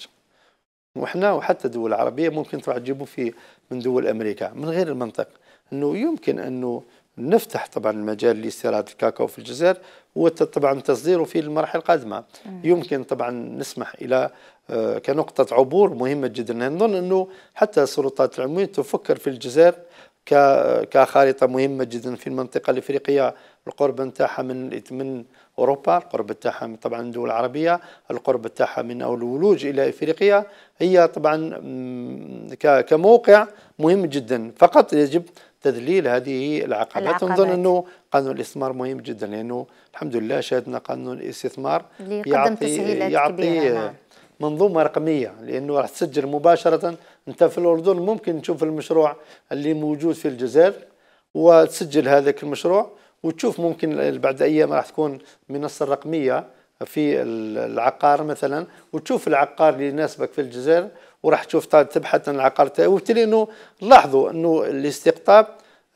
وحنا وحتى الدول العربيه ممكن تروح تجيبوا في من دول امريكا من غير المنطق انه يمكن انه نفتح طبعا المجال لاستيراد الكاكاو في الجزائر وطبعا تصديره في المرحله القادمه يمكن طبعا نسمح الى آه، كنقطه عبور مهمه جدا نظن انه حتى السلطات العموميه تفكر في الجزائر كخارطه مهمه جدا في المنطقه الافريقيه القرب نتاعها من من اوروبا القرب نتاعها طبعا الدول العربيه القرب نتاعها من او الولوج الى افريقيا هي طبعا كموقع مهم جدا فقط يجب تذليل هذه العقبات, نظن انه قانون الاستثمار مهم جدا لانه الحمد لله شاهدنا قانون الاستثمار يعطي يعطي نعم. منظومه رقميه لانه راح تسجل مباشره انت في الاردن ممكن تشوف المشروع اللي موجود في الجزائر وتسجل هذاك المشروع وتشوف ممكن بعد ايام راح تكون منصه رقميه في العقار مثلا وتشوف العقار اللي يناسبك في الجزائر وراح تشوف تبحث عن العقار تاعي وبالتالي انه لاحظوا انه الاستقطاب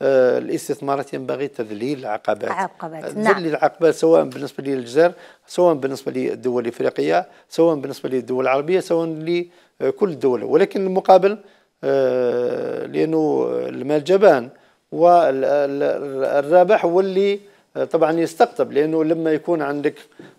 آه، الاستثمارات ينبغي تذليل العقبات عقبات آه، نعم. تذليل نعم. العقبات سواء بالنسبه للجزائر سواء بالنسبه للدول الافريقيه سواء بالنسبه للدول العربيه سواء آه، كل الدول ولكن المقابل آه، لأنه المال جبان والرابح هو اللي آه، طبعا يستقطب لانه لما يكون عندك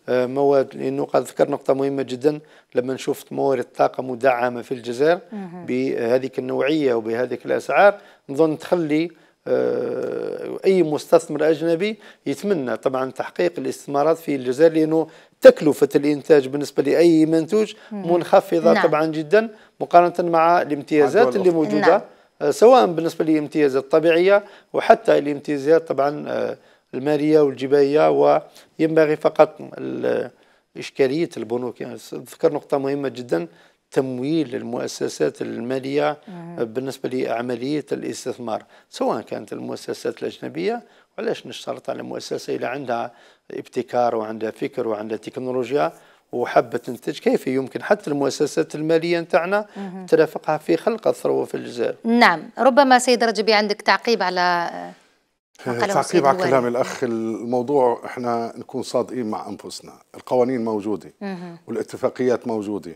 مواد لانه قد ذكر نقطه مهمه جدا لما نشوف موارد طاقه مدعمه في الجزائر بهذيك النوعيه وبهذيك الاسعار نظن تخلي آه، اي مستثمر اجنبي يتمنى طبعا تحقيق الاستثمارات في الجزائر لانه تكلفه الانتاج بالنسبه لاي منتوج منخفضه نعم. طبعا جدا مقارنه مع الامتيازات اللي موجوده نعم. آه، سواء بالنسبه للامتيازات الطبيعيه وحتى الامتيازات طبعا آه، الماليه والجبائيه وينبغي فقط اشكاليه البنوك يعني ذكر نقطه مهمه جدا تمويل المؤسسات المالية بالنسبة لعملية الاستثمار سواء كانت المؤسسات الأجنبية وعلاش نشترط على مؤسسة إلى عندها ابتكار وعندها فكر وعندها تكنولوجيا وحابة تنتج كيف يمكن حتى المؤسسات المالية نتاعنا ترافقها في خلق الثروة في الجزائر نعم ربما سيد رجبي عندك تعقيب على آه، تعقيب على كلام الاخ الموضوع احنا نكون صادقين مع انفسنا القوانين موجوده والاتفاقيات موجوده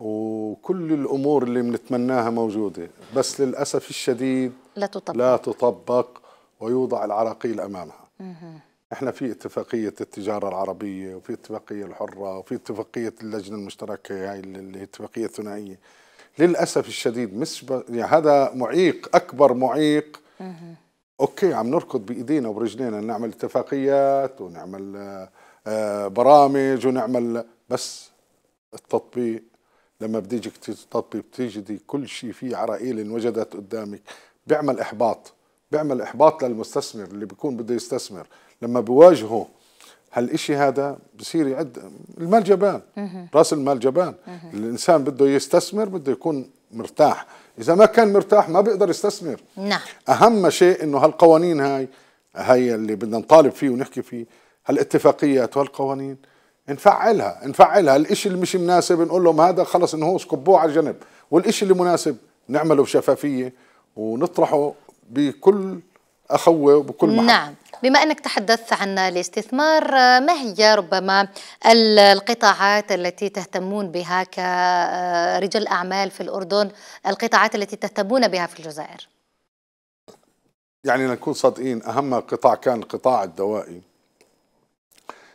وكل الامور اللي بنتمناها موجوده بس للاسف الشديد لا تطبق لا تطبق ويوضع العراقيل امامها احنا في اتفاقيه التجاره العربيه وفي اتفاقيه الحره وفي اتفاقيه اللجنه المشتركه هاي اتفاقيه الثنائيه للاسف الشديد مش ب... يعني هذا معيق اكبر معيق اوكي عم نركض بايدينا وبرجلينا نعمل اتفاقيات ونعمل آه، برامج ونعمل بس التطبيق لما بتيجي تطبي بتجدي كل شيء فيه عرائيل وجدت قدامك بيعمل إحباط بيعمل إحباط للمستثمر اللي بيكون بده يستثمر لما بواجهه هالإشي هذا بصير يعد المال جبان راس المال جبان الإنسان بده يستثمر بده يكون مرتاح إذا ما كان مرتاح ما بيقدر يستثمر نعم أهم شيء إنه هالقوانين هاي هاي اللي بدنا نطالب فيه ونحكي فيه هالاتفاقيات وهالقوانين نفعلها نفعلها الإشي اللي مش مناسب نقول لهم هذا خلص انه كبوه على جنب والإشي اللي مناسب نعمله بشفافية ونطرحه بكل أخوة وبكل محل نعم بما أنك تحدثت عن الاستثمار ما هي ربما القطاعات التي تهتمون بها كرجال أعمال في الأردن القطاعات التي تهتمون بها في الجزائر يعني نكون صادقين أهم قطاع كان القطاع الدوائي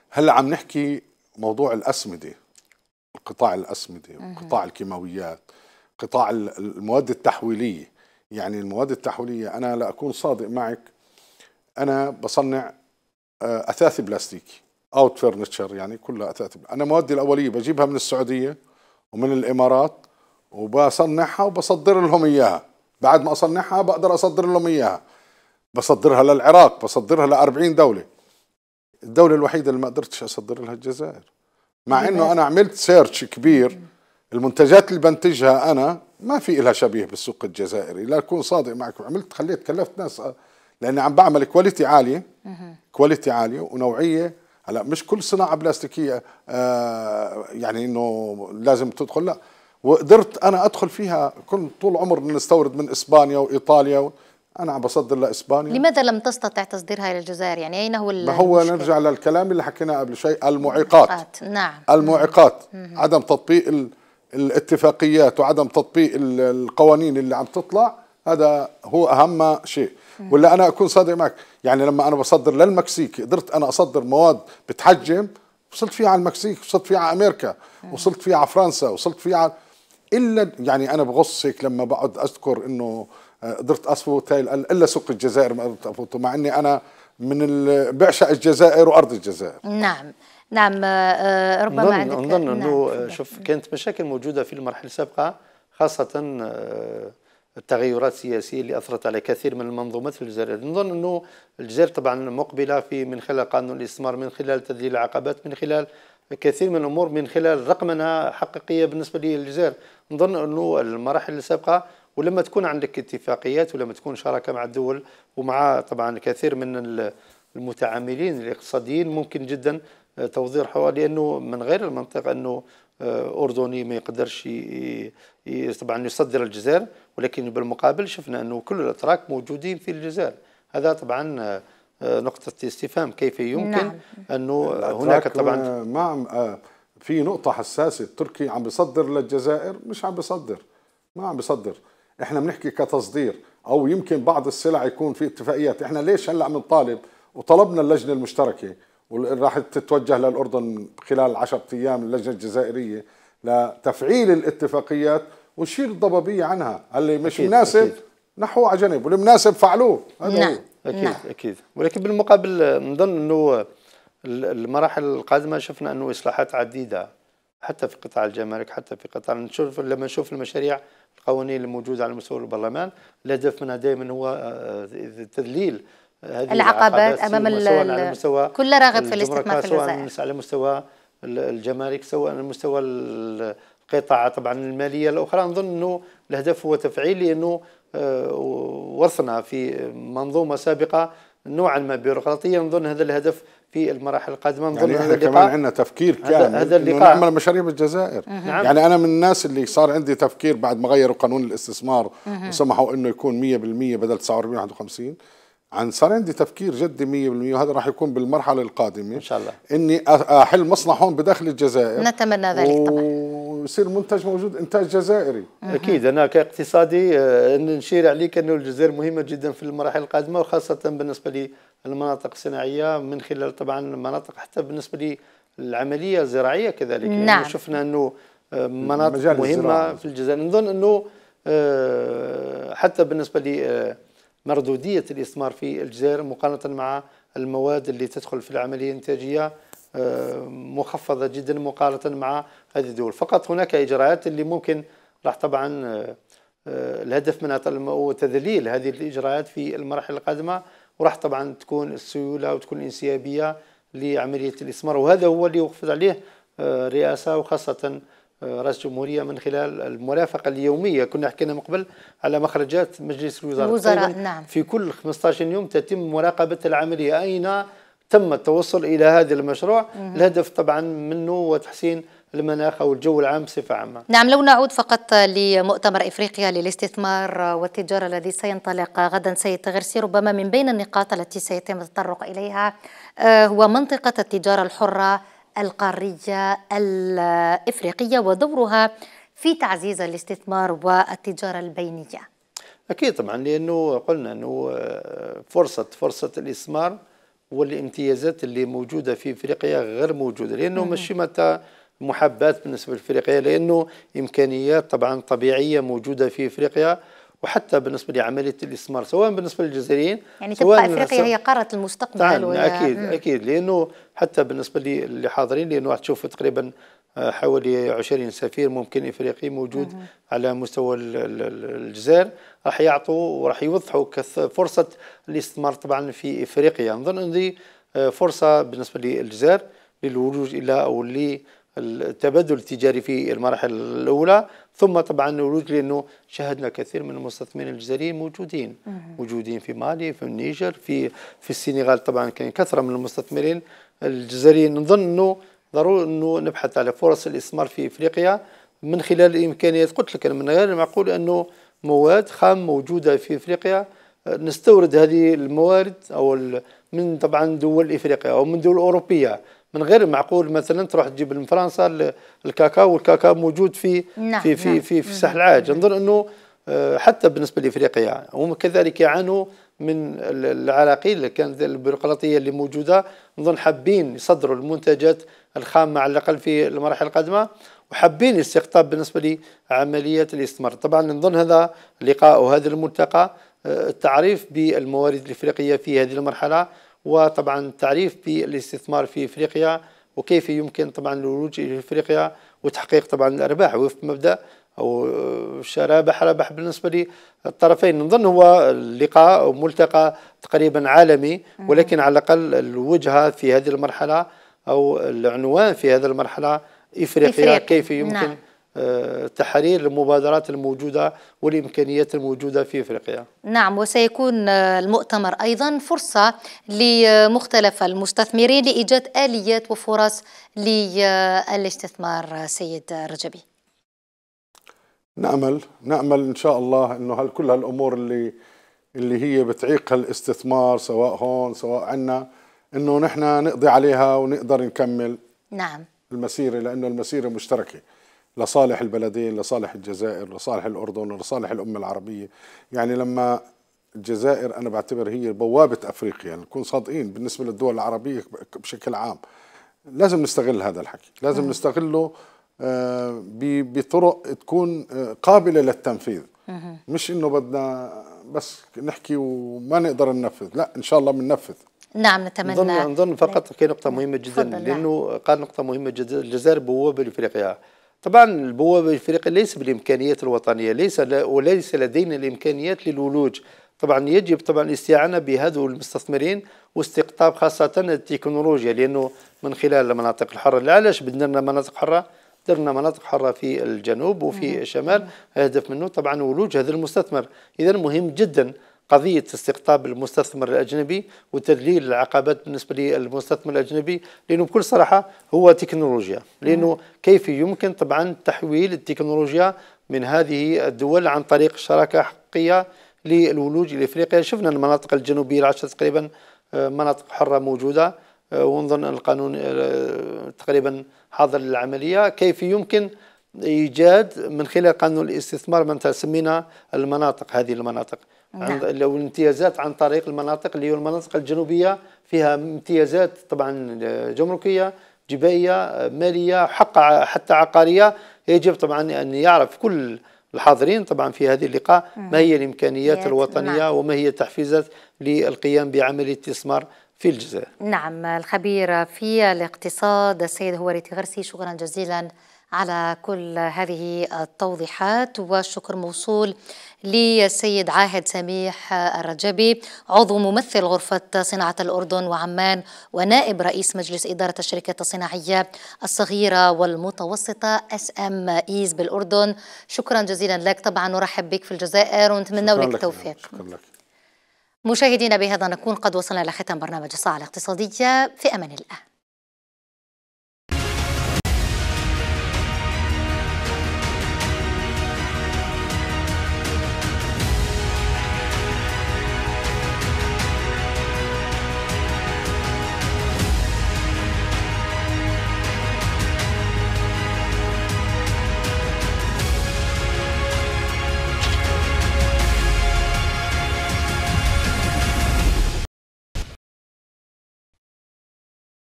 هلا عم نحكي موضوع الأسمدة القطاع الأسمدة قطاع الكيماويات قطاع المواد التحويلية يعني المواد التحويلية أنا لأكون صادق معك أنا بصنع آه، اثاث بلاستيكي أوت فرنتشر يعني كلها اثاث أنا موادي الأولية بجيبها من السعودية ومن الإمارات وبصنعها وبصدر لهم إياها بعد ما أصنعها بقدر أصدر لهم إياها بصدرها للعراق بصدرها ل 40 دولة الدولة الوحيدة اللي ما قدرتش أصدر لها الجزائر مع طيب، إنه أنا عملت سيرش كبير المنتجات اللي بنتجها أنا ما في إلها شبيه بالسوق الجزائري لا أكون صادق معكم عملت خليت كلفت ناس آه، لأني عم بعمل كواليتي عالية كواليتي عالية ونوعية هلا مش كل صناعة بلاستيكية آه، يعني إنه لازم تدخل لا وقدرت أنا أدخل فيها كنت طول عمر نستورد من إسبانيا وإيطاليا انا عم بصدر لاسبانيا لماذا لم تستطع تصديرها الى الجزائر يعني اين هو ما هو المشكلة؟ نرجع للكلام اللي حكيناه قبل شيء المعيقات نعم المعيقات مم. عدم تطبيق الاتفاقيات وعدم تطبيق القوانين اللي عم تطلع هذا هو اهم شيء ولا انا اكون صادق معك يعني لما انا بصدر للمكسيك قدرت انا اصدر مواد بتحجم وصلت فيها على المكسيك وصلت فيها على امريكا وصلت فيها على فرنسا وصلت فيها على الا يعني انا بغص هيك لما بقعد اذكر انه قدرت اصفوت الا سوق الجزائر ما قدرت افوته مع اني انا من بعشق الجزائر وارض الجزائر نعم نعم آه، آه، ربما نظن عندك نظن نعم. انه شوف كانت مشاكل موجوده في المرحله السابقه خاصه آه، التغيرات السياسيه اللي اثرت على كثير من المنظومات في الجزائر، نظن انه الجزائر طبعا مقبله في من خلال قانون الاستثمار، من خلال تذليل العقبات، من خلال كثير من الامور من خلال رقمنه حقيقيه بالنسبه للجزائر، نظن انه المراحل السابقه ولما تكون عندك اتفاقيات ولما تكون شراكه مع الدول ومع طبعا كثير من المتعاملين الاقتصاديين ممكن جدا آه، توضير حوار لانه من غير المنطق انه آه، اردني ما يقدرش طبعا يصدر الجزائر ولكن بالمقابل شفنا انه كل الاتراك موجودين في الجزائر هذا طبعا آه، نقطة استفهام كيف يمكن نعم. أنه هناك طبعا ما في نقطة حساسة تركي عم بيصدر للجزائر مش عم بيصدر ما عم بيصدر احنا بنحكي كتصدير او يمكن بعض السلع يكون في اتفاقيات احنا ليش هلا عم نطالب وطلبنا اللجنه المشتركه وراح تتوجه للاردن خلال 10 ايام اللجنه الجزائريه لتفعيل الاتفاقيات ونشيل الضبابيه عنها اللي مش أكيد مناسب نحوه على جنب والمناسب فعلوه هذا نعم. نعم. اكيد نعم. اكيد ولكن بالمقابل نظن انه المراحل القادمه شفنا انه اصلاحات عديده حتى في قطاع الجمارك حتى في قطاع نشوف لما نشوف المشاريع القوانين الموجوده على مستوى البرلمان الهدف منها دائما هو آه، آه، تذليل هذه العقبات امام سواء على مستوى كل راغب في الاستثمار في سواء على مستوى الجمارك سواء على مستوى القطاع طبعا الماليه الاخرى نظن انه الهدف هو تفعيل لانه آه، ورثنا في منظومه سابقه نوعا ما بيروقراطيه نظن هذا الهدف في المراحل القادمه من يعني ضمن هذا اللقاء كمان عندنا تفكير كامل هذا اللقاء نعمل مشاريع بالجزائر نعم. يعني انا من الناس اللي صار عندي تفكير بعد ما غيروا قانون الاستثمار وسمحوا انه يكون 100% بدل 49 51 عن صار عندي تفكير جدي 100% وهذا راح يكون بالمرحله القادمه ان شاء الله اني احل مصنع هون بداخل الجزائر نتمنى ذلك و... طبعا ويصير منتج موجود انتاج جزائري اكيد انا كاقتصادي آه، نشير عليك انه الجزائر مهمه جدا في المراحل القادمه وخاصه بالنسبه المناطق الصناعيه من خلال طبعا المناطق حتى بالنسبه للعمليه الزراعيه كذلك يعني نعم. يعني شفنا انه آه، مناطق مهمه الزراعة. في الجزائر نظن انه آه، حتى بالنسبه لمردوديه آه، الاستثمار في الجزائر مقارنه مع المواد اللي تدخل في العمليه الانتاجيه مخفضه جدا مقارنه مع هذه الدول فقط هناك اجراءات اللي ممكن راح طبعا الهدف منها هو تذليل هذه الاجراءات في المراحل القادمه وراح طبعا تكون السيوله وتكون الانسيابيه لعمليه الاستثمار وهذا هو اللي وقفت عليه الرئاسه آه، وخاصه آه، رئيس الجمهورية من خلال المرافقة اليومية كنا حكينا من قبل على مخرجات مجلس الوزراء الوزراء نعم. في كل 15 يوم تتم مراقبة العملية أين تم التوصل إلى هذا المشروع مم. الهدف طبعا منه هو تحسين المناخ او الجو العام بصفه عامه. نعم لو نعود فقط لمؤتمر افريقيا للاستثمار والتجاره الذي سينطلق غدا سيد غرسي ربما من بين النقاط التي سيتم التطرق اليها آه، هو منطقه التجاره الحره القاريه الافريقيه ودورها في تعزيز الاستثمار والتجاره البينيه. اكيد طبعا لانه قلنا انه آه، فرصه فرصه الاستثمار والامتيازات اللي موجوده في افريقيا غير موجوده لانه ماشي متى محبات بالنسبة لإفريقيا لأنه إمكانيات طبعا طبيعية موجودة في إفريقيا وحتى بالنسبة لعملية الإستثمار سواء بالنسبة للجزائريين يعني تبقى إفريقيا هي قارة المستقبل نعم أكيد مم. أكيد لأنه حتى بالنسبة للحاضرين حاضرين لأنه تشوف تقريبا آه، حوالي 20 سفير ممكن افريقي موجود مم. على مستوى الجزائر راح يعطوا وراح يوضحوا فرصه الاستثمار طبعا في افريقيا نظن ان آه، فرصه بالنسبه للجزائر للولوج الى او التبادل التجاري في المراحل الأولى ثم طبعا الولوج لأنه شاهدنا كثير من المستثمرين الجزائريين موجودين موجودين في مالي في النيجر في في السنغال طبعا كان كثرة من المستثمرين الجزائريين نظن أنه ضروري أنه نبحث على فرص الاستثمار في إفريقيا من خلال الإمكانيات قلت لك من غير المعقول أنه مواد خام موجودة في إفريقيا نستورد هذه الموارد أو من طبعا دول إفريقيا أو من دول أوروبية من غير معقول مثلا تروح تجيب من فرنسا الكاكاو والكاكاو موجود في نعم في في نعم. في, في سهل العاج نظن انه آه، حتى بالنسبه لافريقيا هم كذلك يعانوا من العراقيل اللي كانت البيروقراطيه اللي موجوده نظن حابين يصدروا المنتجات الخامه على الاقل في المراحل القادمه وحابين الاستقطاب بالنسبه لعمليه الاستثمار طبعا نظن هذا اللقاء وهذا الملتقى آه، التعريف بالموارد الافريقيه في هذه المرحله وطبعا تعريف بالاستثمار في افريقيا وكيف يمكن طبعا الولوج الى افريقيا وتحقيق طبعا الارباح وفق مبدا او رابح رابح بالنسبه للطرفين نظن هو اللقاء ملتقى تقريبا عالمي ولكن على الاقل الوجهه في هذه المرحله او العنوان في هذه المرحله افريقيا كيف يمكن نعم. آه، تحرير المبادرات الموجودة والإمكانيات الموجودة في إفريقيا نعم وسيكون آه، المؤتمر أيضا فرصة لمختلف المستثمرين لإيجاد آليات وفرص للاستثمار سيد رجبي نأمل نأمل إن شاء الله أنه كل هالأمور اللي اللي هي بتعيق الاستثمار سواء هون سواء عنا أنه نحن نقضي عليها ونقدر نكمل نعم المسيرة لأنه المسيرة مشتركة لصالح البلدين لصالح الجزائر لصالح الأردن لصالح الأمة العربية يعني لما الجزائر أنا بعتبر هي بوابة أفريقيا يعني نكون صادقين بالنسبة للدول العربية بشكل عام لازم نستغل هذا الحكي لازم نعم. نستغله آه، بطرق تكون آه، قابلة للتنفيذ مش انه بدنا بس نحكي وما نقدر ننفذ لا ان شاء الله بننفذ نعم نتمنى نظن, نظن فقط في نقطة مهمة جدا نعم. لأنه قال نقطة مهمة جدا الجزائر بوابة لأفريقيا طبعا البوابة الإفريقية ليس بالإمكانيات الوطنية ليس وليس لدينا الإمكانيات للولوج طبعا يجب طبعا الاستعانة بهذو المستثمرين واستقطاب خاصة التكنولوجيا لأنه من خلال المناطق الحرة علاش بدنا مناطق حرة درنا مناطق حرة في الجنوب وفي الشمال الهدف منه طبعا ولوج هذا المستثمر إذا مهم جدا قضية استقطاب المستثمر الأجنبي وتذليل العقبات بالنسبة للمستثمر الأجنبي لأنه بكل صراحة هو تكنولوجيا لأنه كيف يمكن طبعا تحويل التكنولوجيا من هذه الدول عن طريق شراكة حقيقية للولوج إفريقيا شفنا المناطق الجنوبية العشرة تقريبا آه، مناطق حرة موجودة آه، ونظن القانون آه، تقريبا حاضر للعملية كيف يمكن إيجاد من خلال قانون الاستثمار ما سمينا المناطق هذه المناطق نعم. الامتيازات عن طريق المناطق اللي هي المناطق الجنوبيه فيها امتيازات طبعا آه، جمركيه جبائيه آه، ماليه حق حتى عقاريه يجب طبعا ان يعرف كل الحاضرين طبعا في هذه اللقاء ما هي الامكانيات الوطنيه نعم. وما هي التحفيزات للقيام بعمل استثمار في الجزائر. نعم الخبير في الاقتصاد السيد هواري غرسي شكرا جزيلا على كل هذه التوضيحات والشكر موصول للسيد عاهد سميح الرجبي عضو ممثل غرفة صناعة الأردن وعمان ونائب رئيس مجلس إدارة الشركة الصناعية الصغيرة والمتوسطة اس ام ايز بالأردن شكرا جزيلا لك طبعا نرحب بك في الجزائر ونتمنى لك التوفيق شكرا لك مشاهدينا بهذا نكون قد وصلنا لختام برنامج الساعة الاقتصادية في أمان الله